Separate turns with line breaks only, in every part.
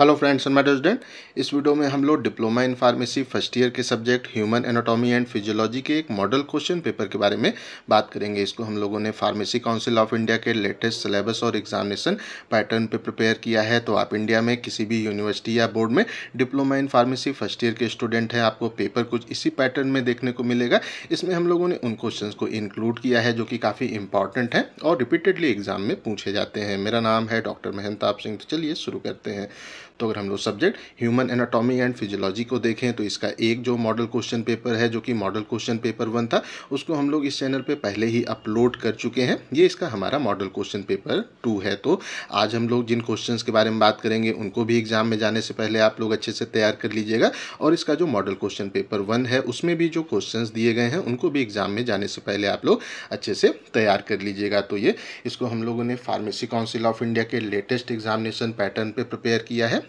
hello friends and madam student इस video में हम लोग diploma in pharmacy first year के subject human anatomy and physiology के एक मॉडल क्वेश्चन पेपर के बारे में बात करेंगे इसको हम लोगों ने फार्मेसी काउंसिल ऑफ इंडिया के लेटेस्ट सिलेबस और एग्जामिनेशन पैटर्न पे प्रिपेयर किया है तो आप इंडिया में किसी भी यूनिवर्सिटी या बोर्ड में diploma in pharmacy first year के स्टूडेंट हैं आपको पेपर कुछ इसी पैटर्न में देखने को मिलेगा इसमें हम लोगों ने उन क्वेश्चन को इंक्लूड किया है जो कि काफ़ी इंपॉर्टेंट है और रिपीटेडली एग्जाम में पूछे जाते हैं मेरा नाम है डॉक्टर महंताप सिंह तो चलिए शुरू करते हैं तो अगर हम लोग subject human anatomy and physiology को देखें तो इसका एक जो मॉडल क्वेश्चन पेपर है जो कि मॉडल क्वेश्चन पेपर वन था उसको हम लोग इस चैनल पर पहले ही अपलोड कर चुके हैं ये इसका हमारा मॉडल क्वेश्चन पेपर टू है तो आज हम लोग जिन क्वेश्चन के बारे में बात करेंगे उनको भी एग्जाम में जाने से पहले आप लोग अच्छे से तैयार कर लीजिएगा और इसका जो मॉडल क्वेश्चन पेपर वन है उसमें भी जो क्वेश्चन दिए गए हैं उनको भी एग्जाम में जाने से पहले आप लोग अच्छे से तैयार कर लीजिएगा तो ये इसको हम लोगों ने फार्मेसी काउंसिल ऑफ इंडिया के लेटेस्ट एग्जामिनेशन पैटर्न पे प्रिपेयर किया है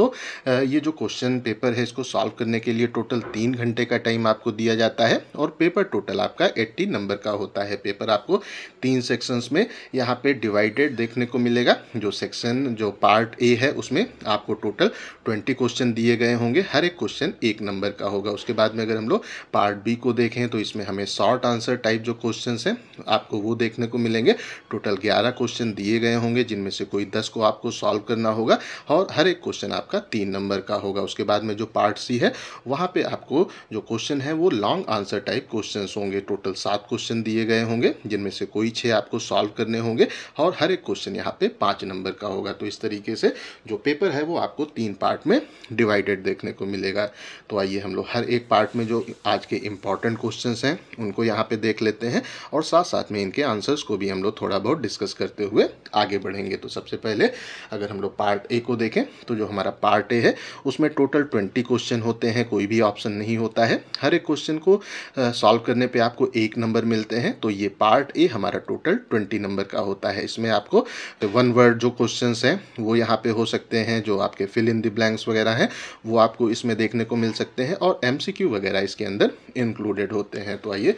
तो ये जो क्वेश्चन पेपर है इसको सॉल्व करने के लिए टोटल तीन घंटे का टाइम आपको दिया जाता है और पेपर टोटल आपका 80 नंबर का होता है पेपर आपको तीन सेक्शंस में यहाँ पे डिवाइडेड देखने को मिलेगा जो सेक्शन जो पार्ट ए है उसमें आपको टोटल ट्वेंटी क्वेश्चन दिए गए होंगे हर एक क्वेश्चन एक नंबर का होगा उसके बाद में अगर हम लोग पार्ट बी को देखें तो इसमें हमें शॉर्ट आंसर टाइप जो क्वेश्चन हैं आपको वो देखने को मिलेंगे टोटल ग्यारह क्वेश्चन दिए गए होंगे जिनमें से कोई दस को आपको सॉल्व करना होगा और हर एक क्वेश्चन आप आपका तीन नंबर का होगा उसके बाद में जो पार्ट सी है वहाँ पे आपको जो क्वेश्चन है वो लॉन्ग आंसर टाइप क्वेश्चन होंगे टोटल सात क्वेश्चन दिए गए होंगे जिनमें से कोई छः आपको सॉल्व करने होंगे और हर एक क्वेश्चन यहाँ पे पाँच नंबर का होगा तो इस तरीके से जो पेपर है वो आपको तीन पार्ट में डिवाइडेड देखने को मिलेगा तो आइए हम लोग हर एक पार्ट में जो आज के इम्पॉर्टेंट क्वेश्चन हैं उनको यहाँ पर देख लेते हैं और साथ साथ में इनके आंसर्स को भी हम लोग थोड़ा बहुत डिस्कस करते हुए आगे बढ़ेंगे तो सबसे पहले अगर हम लोग पार्ट ए को देखें तो जो हमारा पार्ट ए है उसमें टोटल ट्वेंटी क्वेश्चन होते हैं कोई भी ऑप्शन नहीं होता है हर एक क्वेश्चन को सॉल्व करने पर आपको एक नंबर मिलते हैं तो ये पार्ट ए हमारा टोटल ट्वेंटी नंबर का होता है इसमें आपको वन वर्ड जो क्वेश्चन हैं वो यहाँ पर हो सकते हैं जो आपके फिल इन दी ब्लैंक्स वगैरह हैं वो आपको इसमें देखने को मिल सकते हैं और एम वगैरह इसके अंदर इंक्लूडेड होते हैं तो आइए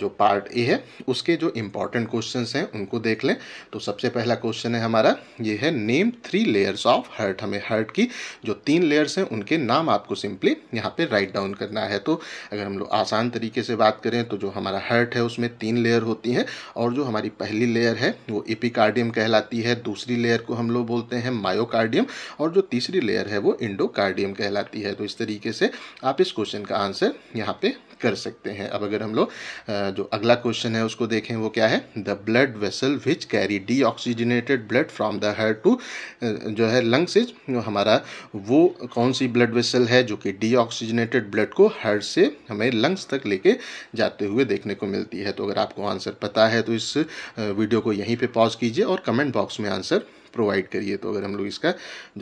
जो पार्ट ए है उसके जो इंपॉर्टेंट क्वेश्चन हैं उनको देख लें तो सबसे पहला क्वेश्चन है हमारा ये है name three layers of heart हमें हर्ट की जो तीन लेयर्स हैं उनके नाम आपको सिंपली यहाँ पे राइट डाउन करना है तो अगर हम लोग आसान तरीके से बात करें तो जो हमारा हर्ट है उसमें तीन लेयर होती हैं और जो हमारी पहली लेयर है वो इपिकार्डियम कहलाती है दूसरी लेयर को हम लोग बोलते हैं मायोकार्डियम और जो तीसरी लेयर है वो इंडोकार्डियम कहलाती है तो इस तरीके से आप इस क्वेश्चन का आंसर यहाँ पे कर सकते हैं अब अगर हम लोग जो अगला क्वेश्चन है उसको देखें वो क्या है the blood vessel which carry deoxygenated blood from the heart to जो है लंग्स इज हमारा वो कौन सी ब्लड वेसल है जो कि डी ऑक्सीजनेटेड ब्लड को हार्ट से हमें लंग्स तक लेके जाते हुए देखने को मिलती है तो अगर आपको आंसर पता है तो इस वीडियो को यहीं पर पॉज कीजिए और कमेंट बॉक्स में आंसर प्रोवाइड करिए तो अगर हम लोग इसका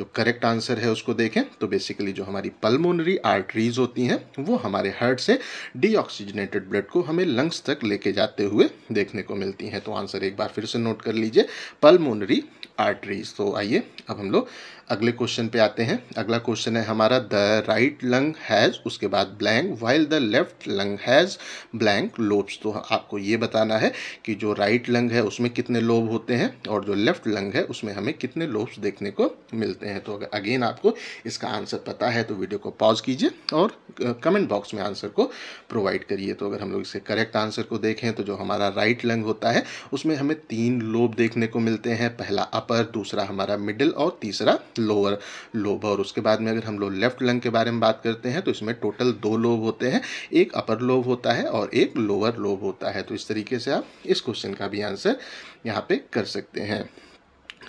जो करेक्ट आंसर है उसको देखें तो बेसिकली जो हमारी पल्मोनरी आर्टरीज होती हैं वो हमारे हार्ट से डीऑक्सीजनेटेड ब्लड को हमें लंग्स तक लेके जाते हुए देखने को मिलती हैं तो आंसर एक बार फिर से नोट कर लीजिए पल्मोनरी आर्टरीज तो आइए अब हम लोग अगले क्वेश्चन पे आते हैं अगला क्वेश्चन है हमारा द राइट लंग हैज़ उसके बाद blank while the left lung has blank lobes तो आपको ये बताना है कि जो राइट लंग है उसमें कितने लोब होते हैं और जो लेफ्ट लंग है उसमें हमें कितने लोब्स देखने को मिलते हैं तो अगर अगेन आपको इसका आंसर पता है तो वीडियो को पॉज कीजिए और कमेंट बॉक्स में आंसर को प्रोवाइड करिए तो अगर हम लोग इसके करेक्ट आंसर को देखें तो जो हमारा राइट लंग होता है उसमें हमें तीन लोब देखने को मिलते हैं पहला अपर दूसरा हमारा मिडिल और तीसरा लोअर लोब और उसके बाद में अगर हम लोग लेफ्ट लंग के बारे में बात करते हैं तो इसमें टोटल दो लोब होते हैं एक अपर लोब होता है और एक लोअर लोब होता है तो इस तरीके से आप इस क्वेश्चन का भी आंसर यहाँ पे कर सकते हैं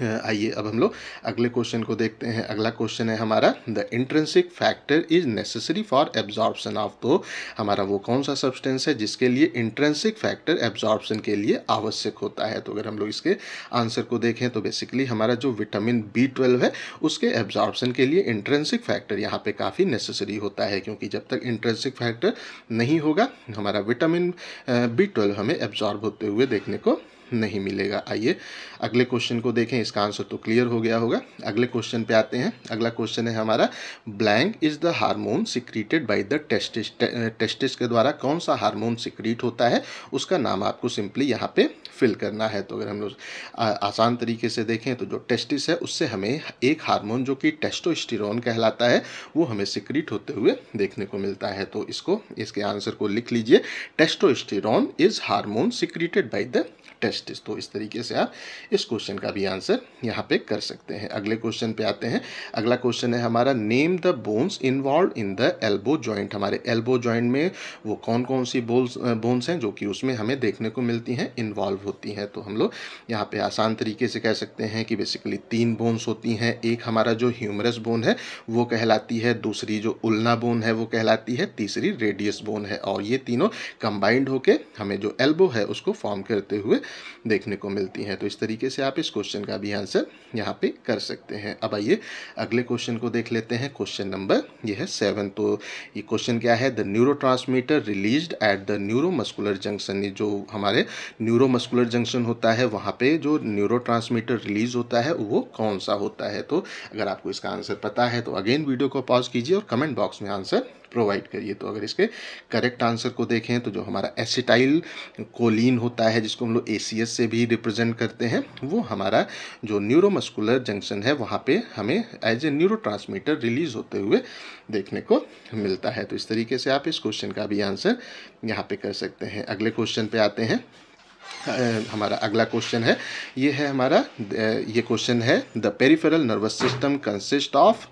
आइए अब हम लोग अगले क्वेश्चन को देखते हैं अगला क्वेश्चन है हमारा the intrinsic factor is necessary for absorption of तो हमारा वो कौन सा सब्सटेंस है जिसके लिए इंट्रेंसिक फैक्टर एब्जॉर्बसन के लिए आवश्यक होता है तो अगर हम लोग इसके आंसर को देखें तो बेसिकली हमारा जो विटामिन बी ट्वेल्व है उसके एब्जॉर्बसन के लिए इंट्रेंसिक फैक्टर यहाँ पर काफ़ी नेसेसरी होता है क्योंकि जब तक इंट्रेंसिक फैक्टर नहीं होगा हमारा विटामिन बी ट्वेल्व हमें एब्जॉर्ब होते हुए देखने को नहीं मिलेगा आइए अगले क्वेश्चन को देखें इसका आंसर तो क्लियर हो गया होगा अगले क्वेश्चन पे आते हैं अगला क्वेश्चन है हमारा blank is the hormone secreted by the testis testis के द्वारा कौन सा हार्मोन सिक्रीट होता है उसका नाम आपको सिंपली यहाँ पे फिल करना है तो अगर हम लोग आसान तरीके से देखें तो जो टेस्टिस है उससे हमें एक हारमोन जो कि टेस्टोस्टिरोन कहलाता है वो हमें सिक्रीट होते हुए देखने को मिलता है तो इसको इसके आंसर को लिख लीजिए testosterone is hormone secreted by the test तो इस तरीके से आप इस क्वेश्चन का भी आंसर यहाँ पे कर सकते हैं अगले क्वेश्चन पे आते हैं अगला क्वेश्चन है हमारा name the bones involve in the elbow joint हमारे एल्बो जॉइंट में वो कौन कौन सी बोल्स बोन्स हैं जो कि उसमें हमें देखने को मिलती हैं इन्वॉल्व होती हैं तो हम लोग यहाँ पर आसान तरीके से कह सकते हैं कि बेसिकली तीन बोन्स होती हैं एक हमारा जो ह्यूमरस बोन है वो कहलाती है दूसरी जो उल्ना बोन है वो कहलाती है तीसरी रेडियस बोन है और ये तीनों कंबाइंड होकर हमें जो एल्बो है उसको फॉर्म करते हुए देखने को मिलती हैं तो इस तरीके से आप इस क्वेश्चन का भी आंसर यहाँ पे कर सकते हैं अब आइए अगले क्वेश्चन को देख लेते हैं क्वेश्चन नंबर ये है सेवन तो ये क्वेश्चन क्या है the neuro release at the neuro junction जो हमारे मस्कुलर जंक्शन होता है वहाँ पर जो न्यूरो रिलीज होता है वो कौन सा होता है तो अगर आपको इसका आंसर पता है तो अगेन वीडियो को पॉज कीजिए और कमेंट बॉक्स में आंसर प्रोवाइड करिए तो अगर इसके करेक्ट आंसर को देखें तो जो हमारा एसिटाइल कोलिन होता है जिसको हम लोग ए से भी रिप्रेजेंट करते हैं वो हमारा जो न्यूरोमस्कुलर जंक्शन है वहाँ पे हमें एज ए न्यूरो रिलीज होते हुए देखने को मिलता है तो इस तरीके से आप इस क्वेश्चन का भी आंसर यहाँ पे कर सकते हैं अगले क्वेश्चन पे आते हैं हमारा अगला क्वेश्चन है ये है हमारा ये क्वेश्चन है the peripheral nervous system consist of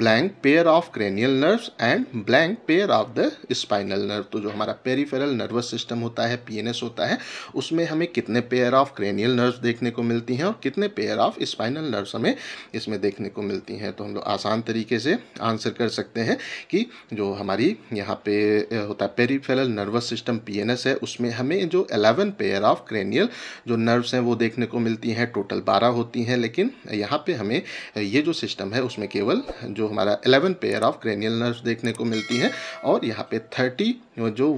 blank pair of cranial nerves and blank pair of the spinal nerve तो जो हमारा पेरीफेरल नर्वस सिस्टम होता है पीएनएस होता है उसमें हमें कितने पेयर ऑफ क्रेनियल नर्व्स देखने को मिलती हैं और कितने पेयर ऑफ स्पाइनल नर्व्स हमें इसमें देखने को मिलती हैं तो हम लोग आसान तरीके से आंसर कर सकते हैं कि जो हमारी यहाँ पे होता है पेरीफेरल नर्वस सिस्टम पी है उसमें हमें जो अलेवन पेयर ऑफ क्रेनियल जो नर्व्स हैं वो देखने को मिलती हैं टोटल बारह होती हैं लेकिन यहाँ पे हमें ये जो सिस्टम है उसमें केवल जो हमारा eleven pair of cranial nerves देखने को मिलती हैं और यहाँ पे थर्टी जो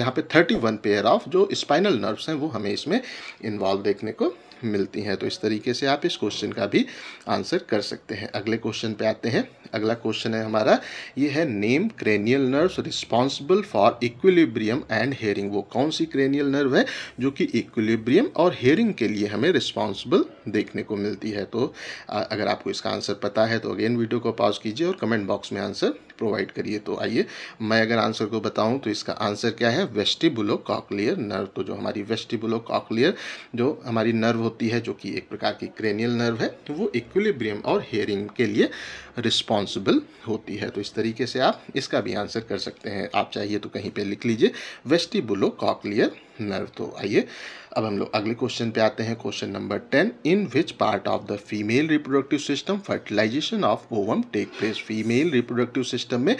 यहाँ पे थर्टी वन पेयर ऑफ जो स्पाइनल नर्व्स हैं वो हमें इसमें इन्वॉल्व देखने को मिलती हैं तो इस तरीके से आप इस क्वेश्चन का भी आंसर कर सकते हैं अगले क्वेश्चन पे आते हैं अगला क्वेश्चन है हमारा ये है name cranial nerves responsible for equilibrium and hearing वो कौन सी क्रेनियल नर्व है जो कि इक्विलिब्रियम और हेयरिंग के लिए हमें रिस्पॉन्सिबल देखने को मिलती है तो अगर आपको इसका आंसर पता है तो अगेन वीडियो को पॉज कीजिए और कमेंट बॉक्स में आंसर प्रोवाइड करिए तो आइए मैं अगर आंसर को बताऊं तो इसका आंसर क्या है वेस्टिबुलो कॉकलियर नर्व तो जो हमारी वेस्टिबुलो कॉकलियर जो हमारी नर्व होती है जो कि एक प्रकार की क्रेनियल नर्व है तो वो इक्विलिब्रियम और हेयरिंग के लिए रिस्पॉन्सिबल होती है तो इस तरीके से आप इसका भी आंसर कर सकते हैं आप चाहिए तो कहीं पर लिख लीजिए वेस्टिबुलो कॉकलियर नर्व तो आइए अब हम लोग अगले क्वेश्चन पे आते हैं question number ten in which part of the female reproductive system fertilization of ovum take place female reproductive system में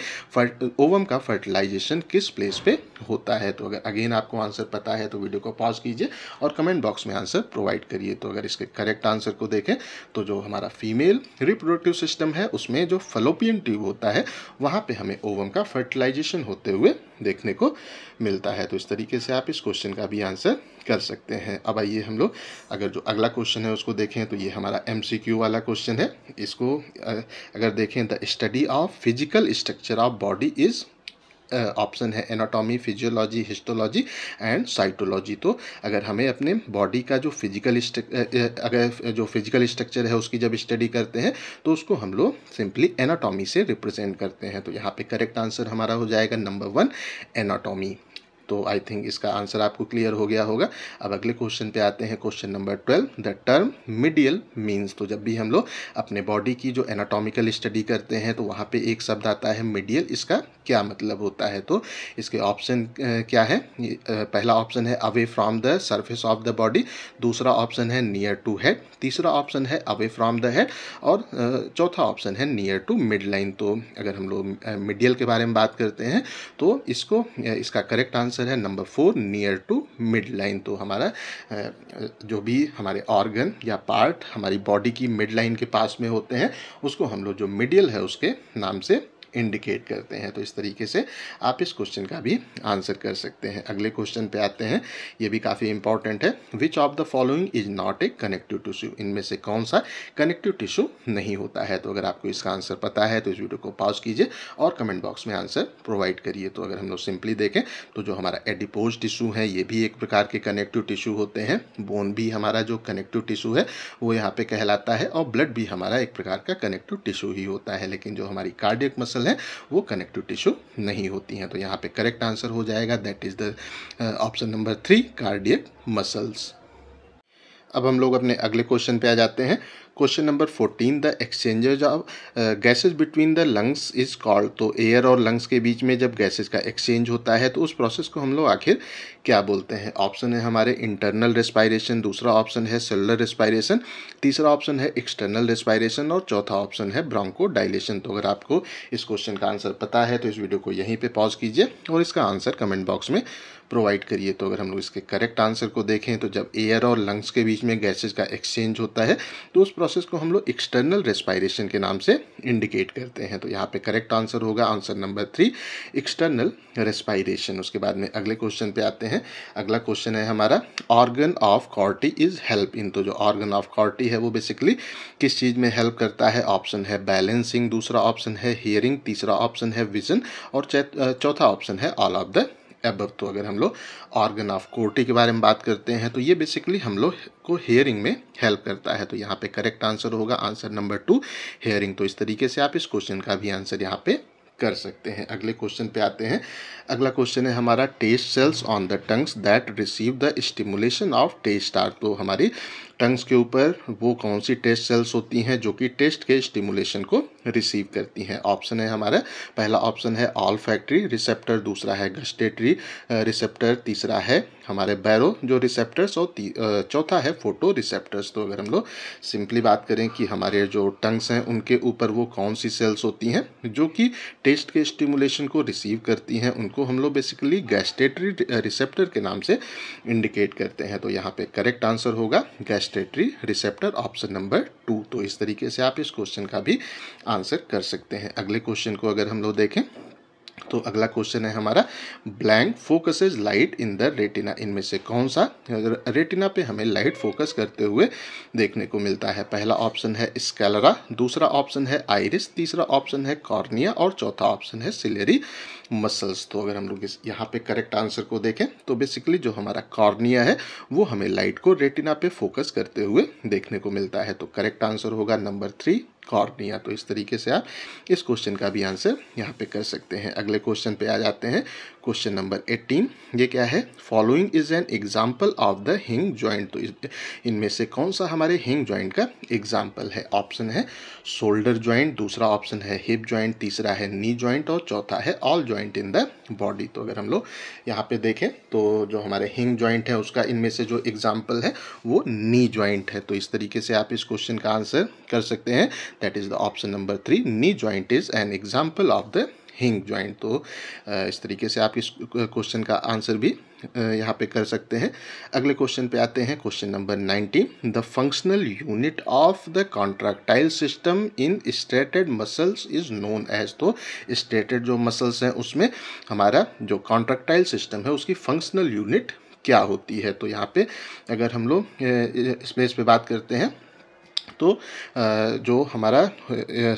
ओवम का फर्टिलाइजेशन किस प्लेस पे होता है तो अगर अगेन आपको आंसर पता है तो वीडियो को पॉज कीजिए और कमेंट बॉक्स में आंसर प्रोवाइड करिए तो अगर इसके करेक्ट आंसर को देखें तो जो हमारा फीमेल रिप्रोडक्टिव सिस्टम है उसमें जो फलोपियन ट्यूब होता है वहाँ पर हमें ओवम का फर्टिलाइजेशन होते हुए देखने को मिलता है तो इस तरीके से आप इस क्वेश्चन क्वेश्चन का भी आंसर कर सकते हैं अब आइए हम लोग अगर जो अगला क्वेश्चन है उसको देखें तो ये हमारा एम वाला क्वेश्चन है इसको अगर देखें the study of physical structure of body is option uh, है anatomy physiology histology and cytology तो अगर हमें अपने बॉडी का जो फिजिकल अगर जो फिजिकल स्ट्रक्चर है उसकी जब स्टडी करते हैं तो उसको हम लोग सिंपली एनाटॉमी से रिप्रेजेंट करते हैं तो यहाँ पे करेक्ट आंसर हमारा हो जाएगा नंबर वन एनाटॉमी तो आई थिंक इसका आंसर आपको क्लियर हो गया होगा अब अगले क्वेश्चन पे आते हैं question number twelve the term medial means तो जब भी हम लोग अपने बॉडी की जो एनाटॉमिकल स्टडी करते हैं तो वहाँ पे एक शब्द आता है मिडियल इसका क्या मतलब होता है तो इसके ऑप्शन क्या है पहला ऑप्शन है away from the surface of the body दूसरा ऑप्शन है नियर टू हेड तीसरा ऑप्शन है अवे फ्रॉम द हेड और चौथा ऑप्शन है नियर टू मिड लाइन तो अगर हम लोग मिडियल के बारे में बात करते हैं तो इसको इसका करेक्ट आंसर आंसर है number four near to midline तो हमारा जो भी हमारे ऑर्गन या पार्ट हमारी बॉडी की मिड लाइन के पास में होते हैं उसको हम लोग जो मिडियल है उसके नाम से इंडिकेट करते हैं तो इस तरीके से आप इस क्वेश्चन का भी आंसर कर सकते हैं अगले क्वेश्चन पे आते हैं ये भी काफ़ी इंपॉर्टेंट है which of the following is not a connective tissue इनमें से कौन सा कनेक्टिव टिश्यू नहीं होता है तो अगर आपको इसका आंसर पता है तो इस वीडियो को पॉज कीजिए और कमेंट बॉक्स में आंसर प्रोवाइड करिए तो अगर हम लोग सिंपली देखें तो जो हमारा एडिपोज टिश्यू है ये भी एक प्रकार के कनेक्टिव टिश्यू होते हैं बोन भी हमारा जो कनेक्टिव टिश्यू है वो यहाँ पे कहलाता है और ब्लड भी हमारा एक प्रकार का कनेक्टिव टिश्यू ही होता है लेकिन जो हमारी कार्डियक मसल सेल हैं वो कनेक्टिव टिश्यू नहीं होती हैं तो यहाँ पे करेक्ट आंसर हो जाएगा that is the option number three cardiac muscles अब हम लोग अपने अगले क्वेश्चन पे आ जाते हैं question number fourteen the exchanges of gases between the lungs is called तो एयर और लंग्स के बीच में जब गैसेज का एक्सचेंज होता है तो उस प्रोसेस को हम लोग आखिर क्या बोलते हैं ऑप्शन है हमारे इंटरनल रेस्पायरेशन दूसरा ऑप्शन है सेलुलर रेस्पायरेशन तीसरा ऑप्शन है एक्सटर्नल रेस्पायरेशन और चौथा ऑप्शन है ब्रांको डायलेशन तो अगर आपको इस क्वेश्चन का आंसर पता है तो इस वीडियो को यहीं पर पॉज कीजिए और इसका आंसर कमेंट बॉक्स में प्रोवाइड करिए तो अगर हम लोग इसके करेक्ट आंसर को देखें तो जब एयर और लंग्स के बीच में गैसेज का एक्सचेंज होता है तो उस प्रोसेस को हम लोग एक्सटर्नल रेस्पायरेशन के नाम से इंडिकेट करते हैं तो यहाँ पर करेक्ट आंसर होगा answer number three external respiration उसके बाद में अगले क्वेश्चन पर आते हैं अगला क्वेश्चन है हमारा organ of Corti is help in तो जो ऑर्गन ऑफ कॉर्टी है वो बेसिकली किस चीज़ में हेल्प करता है ऑप्शन है बैलेंसिंग दूसरा ऑप्शन है हियरिंग तीसरा ऑप्शन है विजन और चौथा ऑप्शन है ऑल ऑफ द एबव तो अगर हम लोग ऑर्गन ऑफ कोर्टी के बारे में बात करते हैं तो ये बेसिकली हम लोग को हेयरिंग में हेल्प करता है तो यहाँ पे करेक्ट आंसर होगा आंसर नंबर टू हेयरिंग तो इस तरीके से आप इस क्वेश्चन का भी आंसर यहाँ पे कर सकते हैं अगले क्वेश्चन पे आते हैं अगला क्वेश्चन है हमारा taste cells on the tongues that receive the stimulation of taste are तो हमारी टंग्स के ऊपर वो कौन सी टेस्ट सेल्स होती हैं जो कि टेस्ट के स्टिमुलेशन को रिसीव करती हैं ऑप्शन है हमारा पहला ऑप्शन है ऑल फैक्ट्री रिसेप्टर दूसरा है गस्टेटरी रिसेप्टर तीसरा है हमारे बैरो जो रिसेप्टर्स और चौथा है फोटो रिसेप्टर्स तो अगर हम लोग सिंपली बात करें कि हमारे जो टंग्स हैं उनके ऊपर वो कौन सी सेल्स होती हैं जो कि टेस्ट के स्टिमुलेशन को रिसीव करती हैं उनको हम लोग बेसिकली गैस्टेटरी रिसेप्टर के नाम से इंडिकेट करते हैं तो यहाँ पे करेक्ट आंसर होगा gas gustatory receptor option number two तो इस तरीके से आप इस क्वेश्चन का भी आंसर कर सकते हैं अगले क्वेश्चन को अगर हम लोग देखें तो अगला क्वेश्चन है हमारा blank focus light in the retina इनमें से कौन सा रेटिना पे हमें लाइट फोकस करते हुए देखने को मिलता है पहला ऑप्शन है स्कैलरा दूसरा ऑप्शन है आइरिस तीसरा ऑप्शन है कॉर्निया और चौथा ऑप्शन है सिलेरी मसल्स तो अगर हम लोग इस यहाँ पे करेक्ट आंसर को देखें तो बेसिकली जो हमारा कॉर्निया है वो हमें लाइट को रेटिना पे फोकस करते हुए देखने को मिलता है तो करेक्ट आंसर होगा नंबर थ्री गौर नहीं तो इस तरीके से आप इस क्वेश्चन का भी आंसर यहाँ पे कर सकते हैं अगले क्वेश्चन पे आ जाते हैं क्वेश्चन नंबर एटीन ये क्या है following is an example of the hinge joint तो इनमें से कौन सा हमारे हिंग ज्वाइंट का एग्जाम्पल है ऑप्शन है शोल्डर ज्वाइंट दूसरा ऑप्शन है हिप ज्वाइंट तीसरा है नी ज्वाइंट और चौथा है all joint in the body तो अगर हम लोग यहाँ पे देखें तो जो हमारे हिंग ज्वाइंट है उसका इनमें से जो एग्जाम्पल है वो नी ज्वाइंट है तो इस तरीके से आप इस क्वेश्चन का आंसर कर सकते हैं that is the option number three knee joint is an example of the hinge joint तो इस तरीके से आप इस क्वेश्चन का आंसर भी यहाँ पे कर सकते हैं अगले क्वेश्चन पे आते हैं question number nineteen the functional unit of the contractile system in striated muscles is known as तो स्टेटेड जो मसल्स हैं उसमें हमारा जो कॉन्ट्रैक्टाइल सिस्टम है उसकी फंक्शनल यूनिट क्या होती है तो यहाँ पे अगर हम लोग स्पेस पे बात करते हैं तो जो हमारा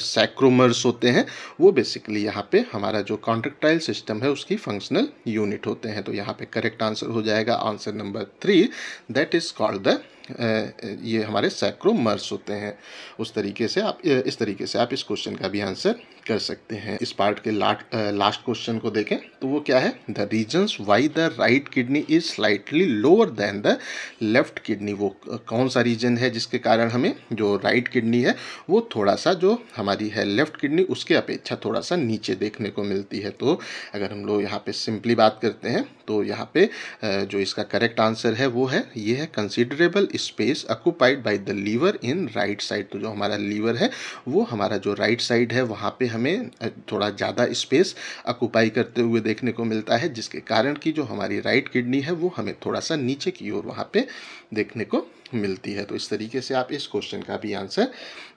सैक्रोमर्स होते हैं वो बेसिकली यहाँ पे हमारा जो कॉन्ट्रेक्टाइल सिस्टम है उसकी फंक्शनल यूनिट होते हैं तो यहाँ पे करेक्ट आंसर हो जाएगा answer number three that is called the ये हमारे सैक्रोमर्स मर्स होते हैं उस तरीके से आप इस तरीके से आप इस क्वेश्चन का भी आंसर कर सकते हैं इस पार्ट के लास्ट लास्ट क्वेश्चन को देखें तो वो क्या है the reasons why the right kidney is slightly lower than the left kidney वो कौन सा रीजन है जिसके कारण हमें जो राइट किडनी है वो थोड़ा सा जो हमारी है लेफ्ट किडनी उसके अपेक्षा थोड़ा सा नीचे देखने को मिलती है तो अगर हम लोग यहाँ पे सिंपली बात करते हैं तो यहाँ पे जो इसका करेक्ट आंसर है वो है ये है considerable space occupied by the liver in right side तो जो हमारा लीवर है वो हमारा जो राइट साइड है वहाँ पे हमें थोड़ा ज़्यादा स्पेस अक्यूपाई करते हुए देखने को मिलता है जिसके कारण कि जो हमारी राइट किडनी है वो हमें थोड़ा सा नीचे की ओर वहाँ पे देखने को मिलती है तो इस तरीके से आप इस क्वेश्चन का भी आंसर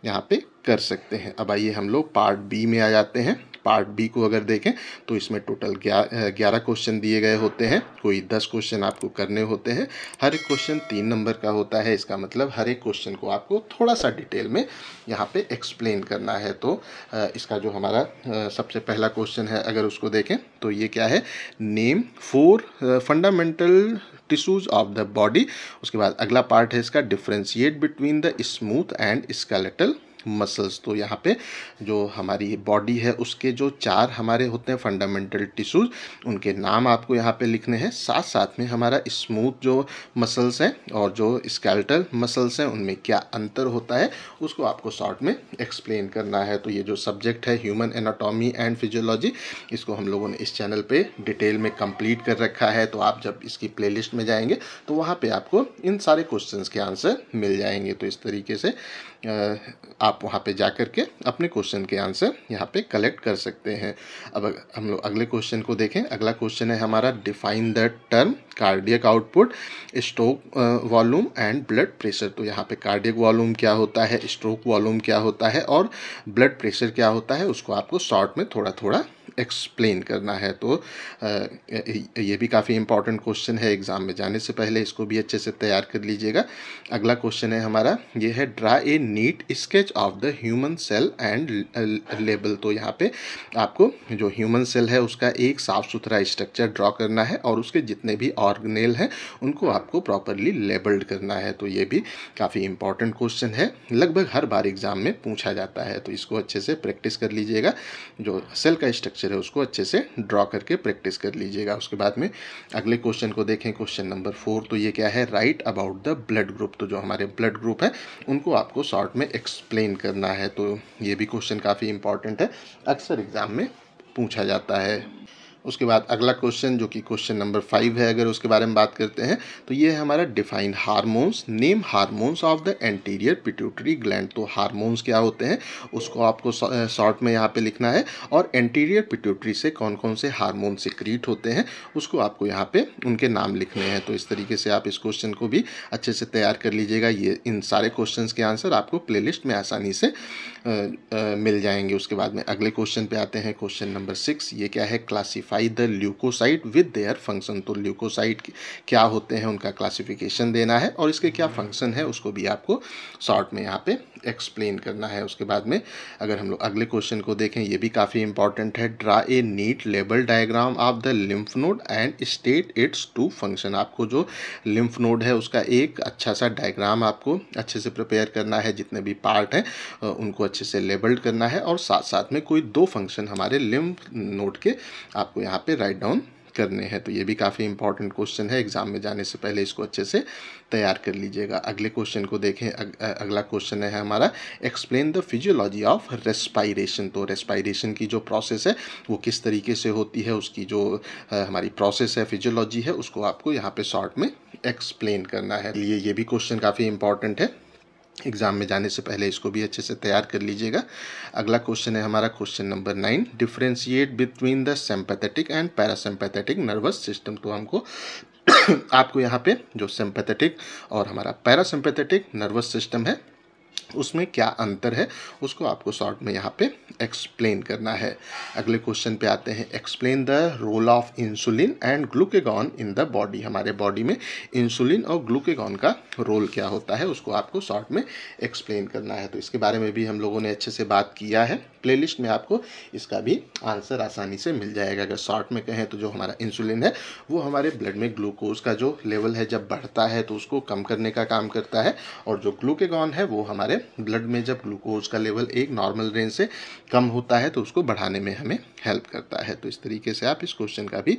यहाँ पे कर सकते हैं अब आइए हम लोग पार्ट बी में आ जाते हैं पार्ट बी को अगर देखें तो इसमें टोटल ग्यारह क्वेश्चन दिए गए होते हैं कोई दस क्वेश्चन आपको करने होते हैं हर एक क्वेश्चन तीन नंबर का होता है इसका मतलब हर एक क्वेश्चन को आपको थोड़ा सा डिटेल में यहाँ पे एक्सप्लेन करना है तो इसका जो हमारा सबसे पहला क्वेश्चन है अगर उसको देखें तो ये क्या है name four fundamental tissues of the body उसके बाद अगला पार्ट है इसका differentiate between the smooth and skeletal muscles तो यहाँ पे जो हमारी बॉडी है उसके जो चार हमारे होते हैं फंडामेंटल टिश्यूज़ उनके नाम आपको यहाँ पे लिखने हैं साथ साथ में हमारा स्मूथ जो मसल्स हैं और जो स्केल्टल मसल्स हैं उनमें क्या अंतर होता है उसको आपको शॉर्ट में एक्सप्लेन करना है तो ये जो सब्जेक्ट है ह्यूमन एनाटॉमी एंड फिजियोलॉजी इसको हम लोगों ने इस चैनल पर डिटेल में कंप्लीट कर रखा है तो आप जब इसकी प्ले में जाएंगे तो वहाँ पर आपको इन सारे क्वेश्चन के आंसर मिल जाएंगे तो इस तरीके से आप वहाँ पे जा कर के अपने क्वेश्चन के आंसर यहाँ पे कलेक्ट कर सकते हैं अब हम लोग अगले क्वेश्चन को देखें अगला क्वेश्चन है हमारा define the term cardiac output stroke volume and blood pressure तो यहाँ पे कार्डियक वॉल्यूम क्या होता है स्ट्रोक वॉल्यूम क्या होता है और ब्लड प्रेशर क्या होता है उसको आपको शॉर्ट में थोड़ा थोड़ा एक्सप्लेन करना है तो ये भी काफ़ी इंपॉर्टेंट क्वेश्चन है एग्ज़ाम में जाने से पहले इसको भी अच्छे से तैयार कर लीजिएगा अगला क्वेश्चन है हमारा ये है draw a neat sketch of the human cell and label तो यहाँ पे आपको जो ह्यूमन सेल है उसका एक साफ सुथरा स्ट्रक्चर ड्रॉ करना है और उसके जितने भी ऑर्गनेल हैं उनको आपको प्रॉपरली लेबल्ड करना है तो ये भी काफ़ी इंपॉर्टेंट क्वेश्चन है लगभग हर बार एग्ज़ाम में पूछा जाता है तो इसको अच्छे से प्रैक्टिस कर लीजिएगा जो सेल का स्ट्रक्चर पिक्चर है उसको अच्छे से ड्रॉ करके प्रैक्टिस कर लीजिएगा उसके बाद में अगले क्वेश्चन को देखें क्वेश्चन नंबर फोर तो ये क्या है write about the blood group तो जो हमारे ब्लड ग्रुप है उनको आपको शॉर्ट में एक्सप्लेन करना है तो ये भी क्वेश्चन काफ़ी इंपॉर्टेंट है अक्सर एग्ज़ाम में पूछा जाता है उसके बाद अगला क्वेश्चन जो कि क्वेश्चन नंबर फाइव है अगर उसके बारे में बात करते हैं तो ये है हमारा define hormones name hormones of the anterior pituitary gland तो हारमोन्स क्या होते हैं उसको आपको शॉर्ट में यहाँ पे लिखना है और एंटीरियर पिट्यूटरी से कौन कौन से हारमोन सिक्रीट होते हैं उसको आपको यहाँ पे उनके नाम लिखने हैं तो इस तरीके से आप इस क्वेश्चन को भी अच्छे से तैयार कर लीजिएगा ये इन सारे क्वेश्चन के आंसर आपको प्ले में आसानी से मिल जाएंगे उसके बाद में अगले क्वेश्चन पे आते हैं क्वेश्चन नंबर सिक्स ये क्या है classify the leucocyte with their function तो ल्यूकोसाइट क्या होते हैं उनका क्लासिफिकेशन देना है और इसके क्या फंक्शन है उसको भी आपको शॉर्ट में यहाँ पे एक्सप्लेन करना है उसके बाद में अगर हम लोग अगले क्वेश्चन को देखें ये भी काफ़ी इंपॉर्टेंट है draw a neat label diagram of the lymph node and state its two function आपको जो लिम्फ नोड है उसका एक अच्छा सा डायग्राम आपको अच्छे से प्रिपेयर करना है जितने भी पार्ट हैं उनको अच्छे से लेबल्ड करना है और साथ साथ में कोई दो फंक्शन हमारे लिम्फ नोट के आपको यहाँ पे राइट डाउन करने हैं तो ये भी काफ़ी इंपॉर्टेंट क्वेश्चन है एग्जाम में जाने से पहले इसको अच्छे से तैयार कर लीजिएगा अगले क्वेश्चन को देखें अग, अगला क्वेश्चन है हमारा explain the physiology of respiration तो रेस्पायरेशन की जो प्रोसेस है वो किस तरीके से होती है उसकी जो हमारी प्रोसेस है फिजियोलॉजी है उसको आपको यहाँ पर शॉर्ट में एक्सप्लेन करना है लिए तो ये भी क्वेश्चन काफ़ी इंपॉर्टेंट है एग्ज़ाम में जाने से पहले इसको भी अच्छे से तैयार कर लीजिएगा अगला क्वेश्चन है हमारा question number nine differentiate between the sympathetic and parasympathetic nervous system तो हमको आपको यहाँ पे जो सेम्पैथेटिक और हमारा पैरासेम्पैथेटिक नर्वस सिस्टम है उसमें क्या अंतर है उसको आपको शॉर्ट में यहाँ पे एक्सप्लेन करना है अगले क्वेश्चन पे आते हैं explain the role of insulin and glucagon in the body हमारे बॉडी में इंसुलिन और ग्लूकेगॉन का रोल क्या होता है उसको आपको शॉर्ट में एक्सप्लेन करना है तो इसके बारे में भी हम लोगों ने अच्छे से बात किया है प्ले में आपको इसका भी आंसर आसानी से मिल जाएगा अगर शॉर्ट में कहें तो जो हमारा इंसुलिन है वो हमारे ब्लड में ग्लूकोज का जो लेवल है जब बढ़ता है तो उसको कम करने का काम करता है और जो ग्लूकेगॉन है वो हमारे हमारे ब्लड में जब ग्लूकोज का लेवल एक नॉर्मल रेंज से कम होता है तो उसको बढ़ाने में हमें हेल्प करता है तो इस तरीके से आप इस क्वेश्चन का भी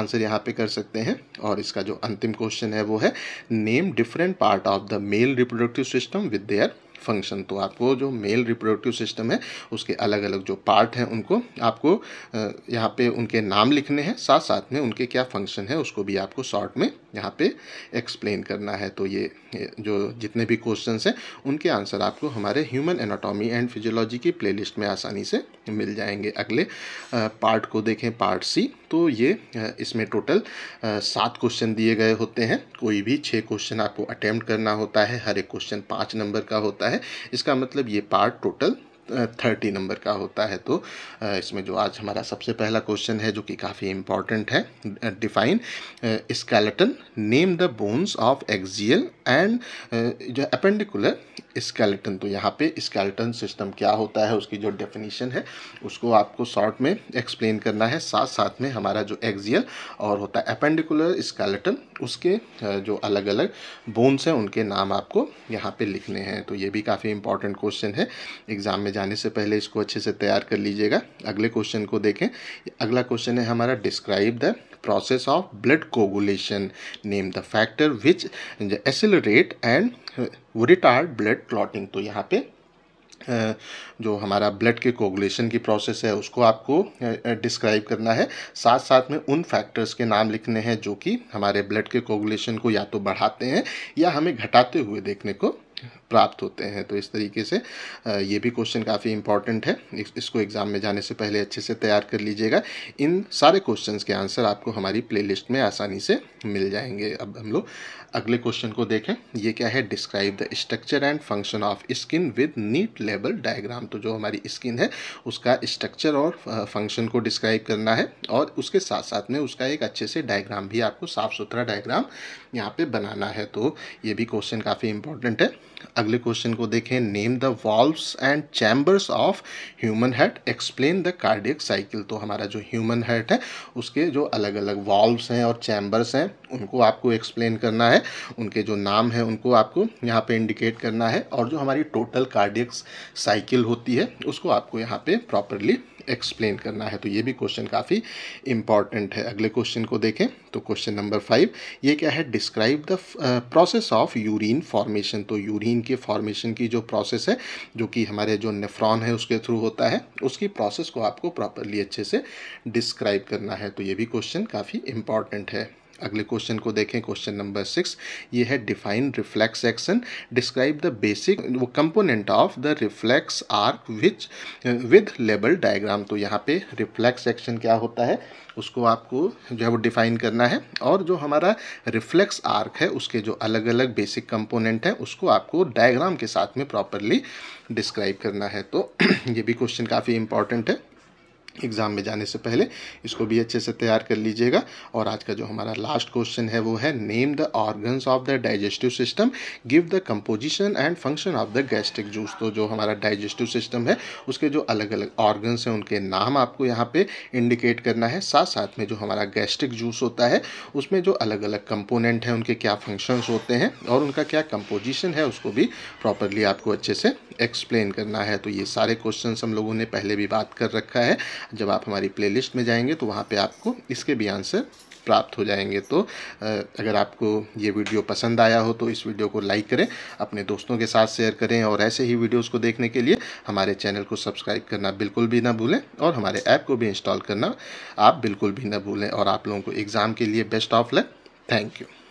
आंसर यहाँ पे कर सकते हैं और इसका जो अंतिम क्वेश्चन है वो है name different part of the male reproductive system with their function तो आपको जो मेल रिप्रोडक्टिव सिस्टम है उसके अलग अलग जो पार्ट हैं उनको आपको यहाँ पे उनके नाम लिखने हैं साथ साथ में उनके क्या फंक्शन है उसको भी आपको शॉर्ट में यहाँ पे एक्सप्लेन करना है तो ये जो जितने भी क्वेश्चन हैं उनके आंसर आपको हमारे ह्यूमन एनाटॉमी एंड फिजियोलॉजी की प्लेलिस्ट में आसानी से मिल जाएंगे अगले पार्ट को देखें पार्ट सी तो ये इसमें टोटल सात क्वेश्चन दिए गए होते हैं कोई भी छः क्वेश्चन आपको अटैम्प्ट करना होता है हर एक क्वेश्चन पाँच नंबर का होता है इसका मतलब ये पार्ट टोटल थर्टी नंबर का होता है तो इसमें जो आज हमारा सबसे पहला क्वेश्चन है जो कि काफ़ी इंपॉर्टेंट है define skeleton name the bones of axial and uh, जो अपेंडिकुलर स्केलेटन तो यहाँ पे स्केलेटन सिस्टम क्या होता है उसकी जो डेफिनेशन है उसको आपको शॉर्ट में एक्सप्लेन करना है साथ साथ में हमारा जो एक्जियल और होता है अपेंडिकुलर स्केलेटन उसके uh, जो अलग अलग बोन्स हैं उनके नाम आपको यहाँ पे लिखने हैं तो ये भी काफ़ी इंपॉर्टेंट क्वेश्चन है एग्ज़ाम में जाने से पहले इसको अच्छे से तैयार कर लीजिएगा अगले क्वेश्चन को देखें अगला क्वेश्चन है हमारा describe the process of blood coagulation name the factor which accelerate and retard blood clotting तो यहाँ पे जो हमारा ब्लड के कोगुलेशन की प्रोसेस है उसको आपको डिस्क्राइब करना है साथ साथ में उन फैक्टर्स के नाम लिखने हैं जो कि हमारे ब्लड के कोगुलेशन को या तो बढ़ाते हैं या हमें घटाते हुए देखने को प्राप्त होते हैं तो इस तरीके से ये भी क्वेश्चन काफ़ी इंपॉर्टेंट है इसको एग्ज़ाम में जाने से पहले अच्छे से तैयार कर लीजिएगा इन सारे क्वेश्चन के आंसर आपको हमारी प्ले में आसानी से मिल जाएंगे अब हम लोग अगले क्वेश्चन को देखें ये क्या है describe the structure and function of skin with neat label diagram तो जो हमारी स्किन है उसका स्ट्रक्चर और फंक्शन को डिस्क्राइब करना है और उसके साथ साथ में उसका एक अच्छे से डायग्राम भी आपको साफ़ सुथरा डायग्राम यहाँ पे बनाना है तो ये भी क्वेश्चन काफ़ी इंपॉर्टेंट है अगले क्वेश्चन को देखें name the valves and chambers of human heart explain the cardiac cycle तो हमारा जो ह्यूमन हेड है उसके जो अलग अलग वॉल्व्स हैं और चैम्बर्स हैं उनको आपको एक्सप्लेन करना है उनके जो नाम है उनको आपको यहाँ पे इंडिकेट करना है और जो हमारी टोटल कार्डियक साइकिल होती है उसको आपको यहाँ पे प्रॉपरली एक्सप्लेन करना है तो ये भी क्वेश्चन काफ़ी इंपॉर्टेंट है अगले क्वेश्चन को देखें तो क्वेश्चन नंबर फाइव ये क्या है describe the process of urine formation तो यूरिन के फॉर्मेशन की जो प्रोसेस है जो कि हमारे जो नेफ्रॉन है उसके थ्रू होता है उसकी प्रोसेस को आपको प्रॉपरली अच्छे से डिस्क्राइब करना है तो ये भी क्वेश्चन काफ़ी इंपॉर्टेंट है अगले क्वेश्चन को देखें क्वेश्चन नंबर सिक्स ये है define reflex action describe the basic वो component of the reflex arc which with label diagram तो यहाँ पे रिफ्लेक्स एक्शन क्या होता है उसको आपको जो है वो डिफाइन करना है और जो हमारा रिफ्लेक्स आर्क है उसके जो अलग अलग बेसिक कंपोनेंट है उसको आपको डायग्राम के साथ में प्रॉपरली डिस्क्राइब करना है तो ये भी क्वेश्चन काफ़ी इंपॉर्टेंट है एग्ज़ाम में जाने से पहले इसको भी अच्छे से तैयार कर लीजिएगा और आज का जो हमारा लास्ट क्वेश्चन है वो है name the organs of the digestive system give the composition and function of the gastric juice तो जो हमारा डाइजेस्टिव सिस्टम है उसके जो अलग अलग ऑर्गन्स हैं उनके नाम आपको यहाँ पे इंडिकेट करना है साथ साथ में जो हमारा गैस्ट्रिक जूस होता है उसमें जो अलग अलग कंपोनेंट हैं उनके क्या फंक्शंस होते हैं और उनका क्या कंपोजिशन है उसको भी प्रॉपरली आपको अच्छे से एक्सप्लेन करना है तो ये सारे क्वेश्चन हम लोगों ने पहले भी बात कर रखा है जब आप हमारी प्लेलिस्ट में जाएंगे तो वहाँ पे आपको इसके भी आंसर प्राप्त हो जाएंगे तो अगर आपको ये वीडियो पसंद आया हो तो इस वीडियो को लाइक करें अपने दोस्तों के साथ शेयर करें और ऐसे ही वीडियोस को देखने के लिए हमारे चैनल को सब्सक्राइब करना बिल्कुल भी ना भूलें और हमारे ऐप को भी इंस्टॉल करना आप बिल्कुल भी ना भूलें और आप लोगों को एग्ज़ाम के लिए best of luck thank you